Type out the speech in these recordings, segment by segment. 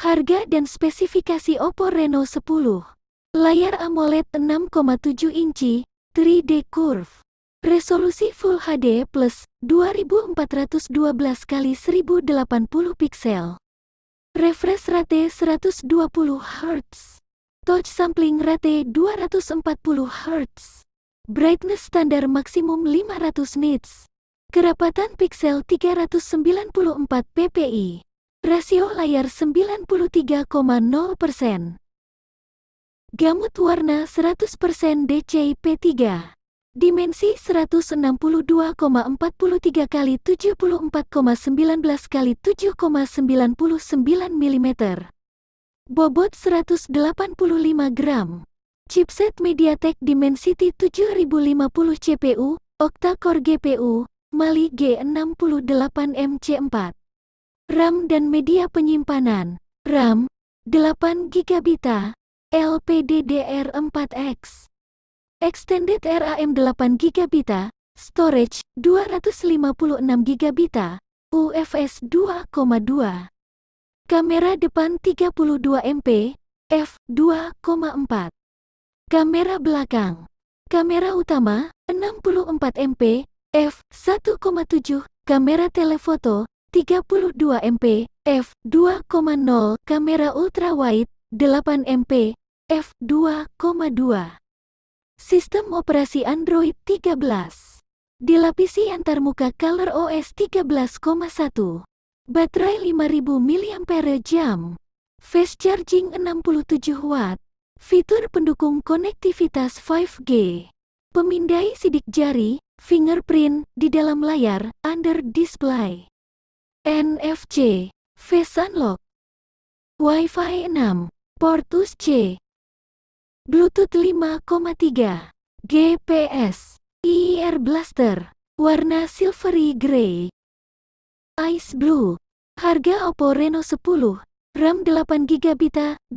Harga dan spesifikasi Oppo Reno 10. Layar AMOLED 6,7 inci, 3D Curve. Resolusi Full HD plus 2412 x 1080 pixel. Refresh rate 120 Hz. Touch sampling rate 240 Hz. Brightness standar maksimum 500 nits. Kerapatan piksel 394 ppi. Rasio layar 93,0%. Gamut warna 100% DCI-P3. Dimensi 162,43 kali 74,19 x 7,99 mm. Bobot 185 gram. Chipset MediaTek Dimensity 7050 CPU, octa-core GPU, Mali G68MC4. RAM dan media penyimpanan, RAM, 8 GB, LPDDR4X. Extended RAM 8 GB, storage 256 GB, UFS 2,2. Kamera depan 32 MP, f 2,4. Kamera belakang. Kamera utama 64 MP, f 1,7. Kamera telefoto 32 MP, f 2,0, kamera ultrawide, 8 MP, f 2,2. Sistem operasi Android 13. Dilapisi antarmuka Color OS 13,1. Baterai 5000 mAh. Fast charging 67 watt. Fitur pendukung konektivitas 5G. Pemindai sidik jari, fingerprint, di dalam layar, under display. NFC, Unlock, Wi-Fi 6, Portus C, Bluetooth 5,3, GPS, IR Blaster, warna silvery grey, Ice Blue, harga Oppo Reno 10, RAM 8 GB, 256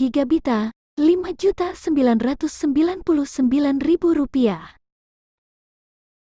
GB, 5.999.000 Rupiah.